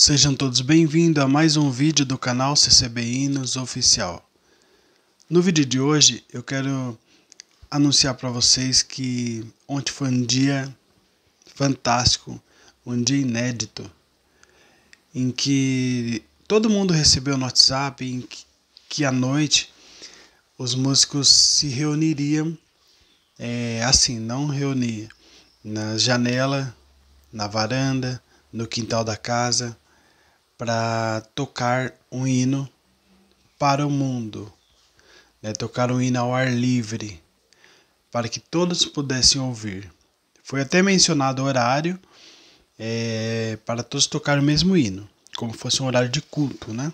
Sejam todos bem-vindos a mais um vídeo do canal CCBinos Oficial. No vídeo de hoje eu quero anunciar para vocês que ontem foi um dia fantástico, um dia inédito, em que todo mundo recebeu no WhatsApp em que, à noite os músicos se reuniriam, é, assim, não reunir na janela, na varanda, no quintal da casa, para tocar um hino para o mundo, né? tocar um hino ao ar livre, para que todos pudessem ouvir. Foi até mencionado o horário é, para todos tocar o mesmo hino, como fosse um horário de culto, né?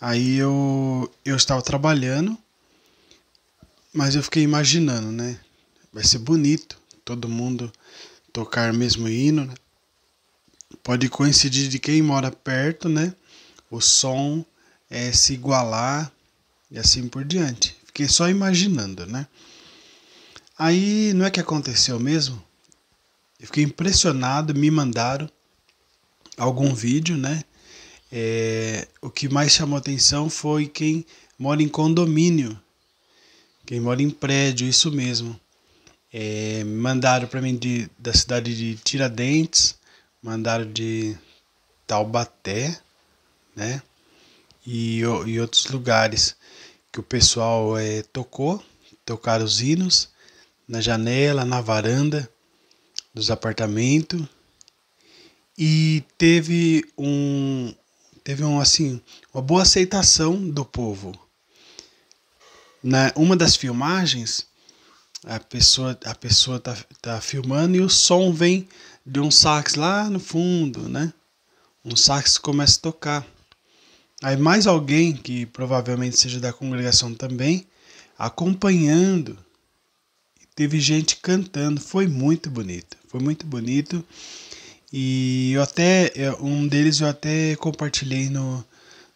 Aí eu, eu estava trabalhando, mas eu fiquei imaginando, né? Vai ser bonito todo mundo tocar o mesmo hino, né? pode coincidir de quem mora perto, né? O som é, se igualar e assim por diante. Fiquei só imaginando, né? Aí não é que aconteceu mesmo? Eu fiquei impressionado, me mandaram algum vídeo, né? É, o que mais chamou atenção foi quem mora em condomínio, quem mora em prédio, isso mesmo. É, mandaram para mim de, da cidade de Tiradentes, mandaram de Taubaté, né? E, e outros lugares que o pessoal é, tocou, tocaram os hinos na janela, na varanda dos apartamentos. E teve um teve um assim, uma boa aceitação do povo. Na uma das filmagens, a pessoa a pessoa tá, tá filmando e o som vem de um sax lá no fundo, né? Um sax começa a tocar. Aí mais alguém que provavelmente seja da congregação também, acompanhando. Teve gente cantando, foi muito bonito, foi muito bonito. E eu até é, um deles eu até compartilhei no,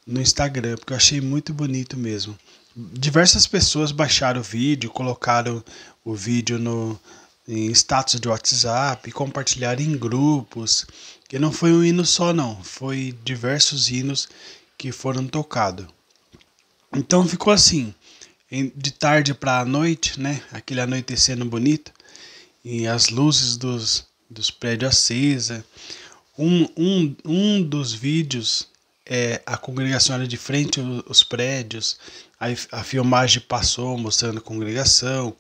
no Instagram, porque eu achei muito bonito mesmo. Diversas pessoas baixaram o vídeo, colocaram o vídeo no, em status de WhatsApp, compartilhar em grupos. E não foi um hino só, não. Foi diversos hinos que foram tocados. Então ficou assim, de tarde para a noite, né? Aquele anoitecendo bonito e as luzes dos, dos prédios acesa. Um, um, um dos vídeos é a congregação era de frente os, os prédios, a, a filmagem passou mostrando a congregação,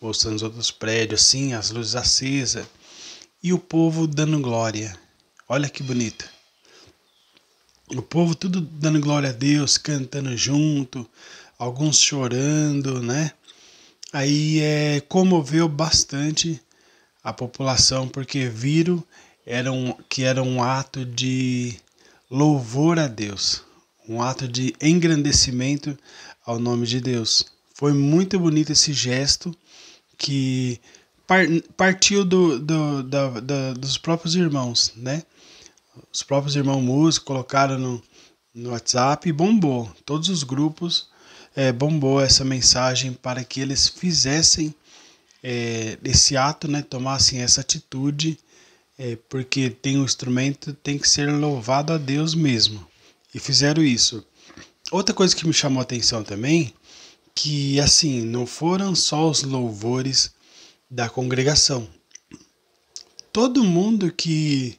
mostrando os outros prédios assim, as luzes acesas e o povo dando glória. Olha que bonito. O povo tudo dando glória a Deus, cantando junto, alguns chorando, né? Aí é, comoveu bastante a população porque viram era um, que era um ato de louvor a Deus, um ato de engrandecimento ao nome de Deus. Foi muito bonito esse gesto que partiu do, do, da, da, dos próprios irmãos, né? Os próprios irmãos músicos colocaram no, no WhatsApp e bombou. Todos os grupos é, bombou essa mensagem para que eles fizessem é, esse ato, né? Tomassem essa atitude, é, porque tem um instrumento, tem que ser louvado a Deus mesmo. E fizeram isso. Outra coisa que me chamou a atenção também que assim não foram só os louvores da congregação. Todo mundo que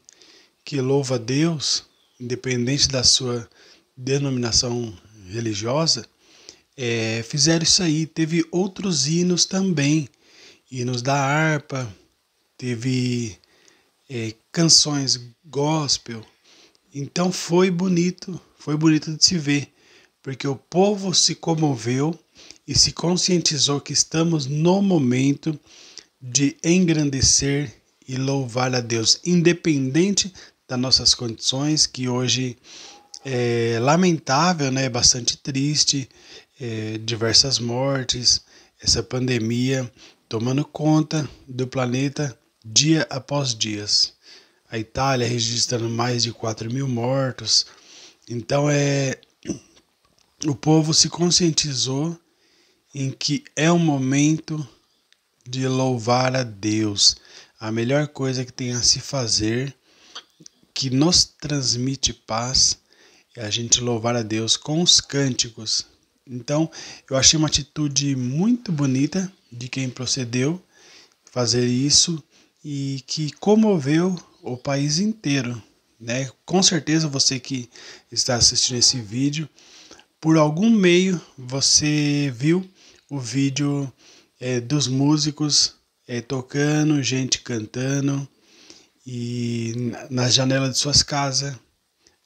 que louva a Deus, independente da sua denominação religiosa, é, fizeram isso aí. Teve outros hinos também, hinos da harpa, teve é, canções gospel. Então foi bonito, foi bonito de se ver, porque o povo se comoveu e se conscientizou que estamos no momento de engrandecer e louvar a Deus, independente das nossas condições, que hoje é lamentável, né? É bastante triste, é, diversas mortes, essa pandemia tomando conta do planeta dia após dias. A Itália registrando mais de 4 mil mortos. Então é o povo se conscientizou em que é o momento de louvar a Deus. A melhor coisa que tem a se fazer, que nos transmite paz, é a gente louvar a Deus com os cânticos. Então, eu achei uma atitude muito bonita de quem procedeu fazer isso e que comoveu o país inteiro, né? Com certeza você que está assistindo esse vídeo, por algum meio você viu o vídeo é, dos músicos é, tocando, gente cantando e na janela de suas casas,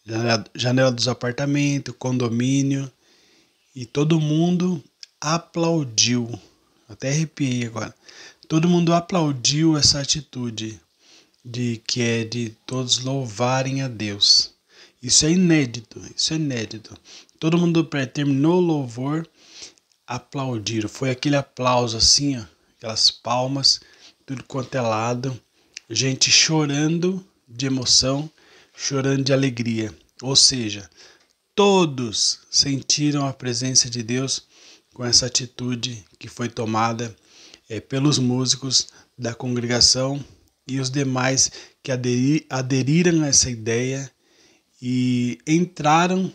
janela, janela dos apartamentos, condomínio e todo mundo aplaudiu. Até arrepiei agora. Todo mundo aplaudiu essa atitude de que é de todos louvarem a Deus. Isso é inédito, isso é inédito. Todo mundo terminou o louvor, aplaudiram. Foi aquele aplauso assim, ó, aquelas palmas, tudo quanto é lado, gente chorando de emoção, chorando de alegria. Ou seja, todos sentiram a presença de Deus com essa atitude que foi tomada é, pelos músicos da congregação e os demais que aderiram a essa ideia e entraram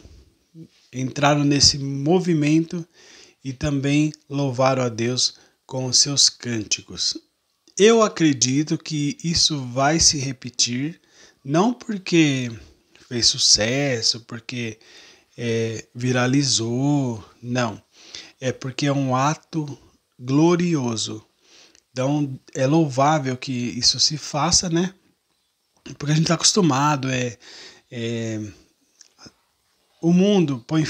entraram nesse movimento e também louvaram a Deus com seus cânticos. Eu acredito que isso vai se repetir, não porque fez sucesso, porque é, viralizou, não. É porque é um ato glorioso. Então é louvável que isso se faça, né? Porque a gente está acostumado, é, é o mundo põe,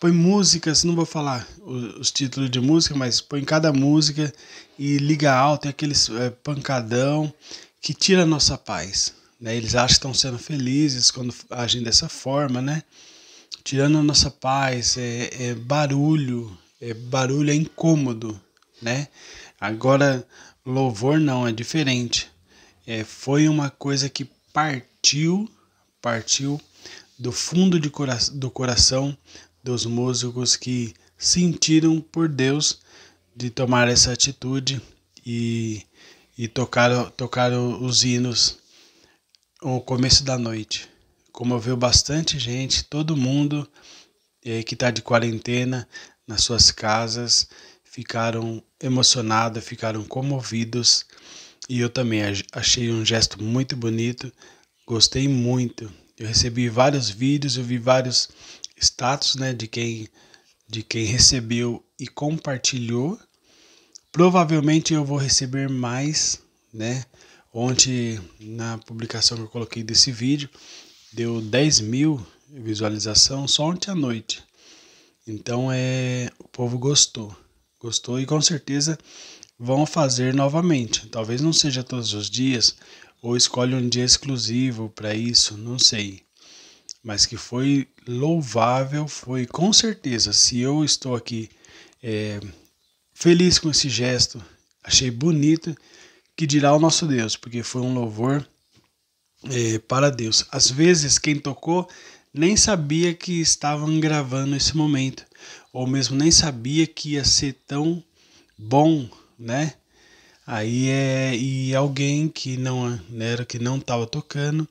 põe músicas, não vou falar os, títulos de música, mas põe cada música e liga alto, tem é aqueles é, pancadão que tira a nossa paz. Né? Eles acham que estão sendo felizes quando agem dessa forma, né? Tirando a nossa paz, é, é barulho, é barulho é incômodo, né? Agora, louvor não, é diferente. É, foi uma coisa que partiu, partiu do fundo cora do coração dos músicos que sentiram por Deus de tomar essa atitude e, e tocaram, tocaram os hinos no começo da noite. Comoveu bastante gente, todo mundo eh, que está de quarentena nas suas casas ficaram emocionados, ficaram comovidos e eu também achei um gesto muito bonito, gostei muito eu recebi vários vídeos, eu vi vários status, né, de quem de quem recebeu e compartilhou. Provavelmente eu vou receber mais, né? Ontem na publicação que eu coloquei desse vídeo deu 10 mil visualização só ontem à noite. Então é o povo gostou, gostou e com certeza vão fazer novamente. Talvez não seja todos os dias, ou escolhe um dia exclusivo para isso, não sei. Mas que foi louvável, foi com certeza. Se eu estou aqui é, feliz com esse gesto, achei bonito, que dirá o nosso Deus, porque foi um louvor é, para Deus. Às vezes, quem tocou nem sabia que estavam gravando esse momento, ou mesmo nem sabia que ia ser tão bom, né? Aí é e alguém que não né, era que não estava tocando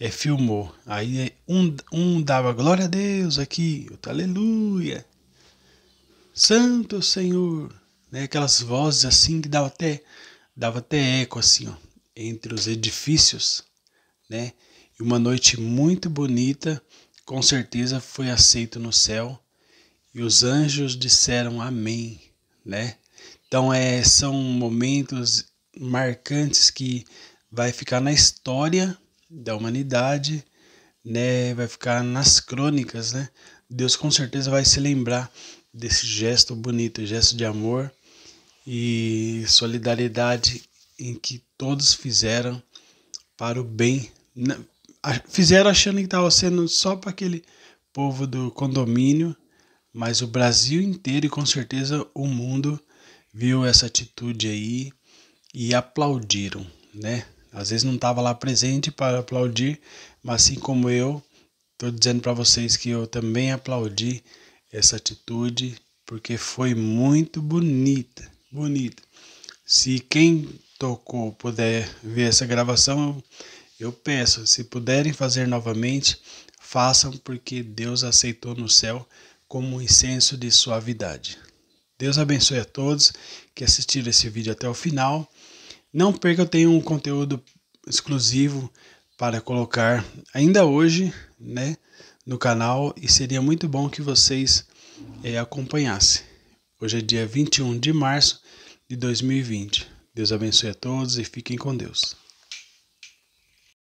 é, filmou. Aí é, um, um dava glória a Deus aqui, outro, aleluia, Santo Senhor, né? Aquelas vozes assim que dava até dava até eco assim, ó, entre os edifícios, né? E uma noite muito bonita, com certeza foi aceito no céu e os anjos disseram amém, né? Então é, são momentos marcantes que vai ficar na história da humanidade, né? Vai ficar nas crônicas, né? Deus com certeza vai se lembrar desse gesto bonito, gesto de amor e solidariedade em que todos fizeram para o bem. Né? Fizeram achando que estava sendo só para aquele povo do condomínio, mas o Brasil inteiro e com certeza o mundo viu essa atitude aí e aplaudiram, né? Às vezes não estava lá presente para aplaudir, mas assim como eu, estou dizendo para vocês que eu também aplaudi essa atitude porque foi muito bonita, bonita. Se quem tocou puder ver essa gravação, eu peço, se puderem fazer novamente, façam porque Deus aceitou no céu como um incenso de suavidade. Deus abençoe a todos que assistiram esse vídeo até o final. Não perca, eu tenho um conteúdo exclusivo para colocar ainda hoje, né, no canal e seria muito bom que vocês é, acompanhassem. Hoje é dia 21 de março de 2020. Deus abençoe a todos e fiquem com Deus.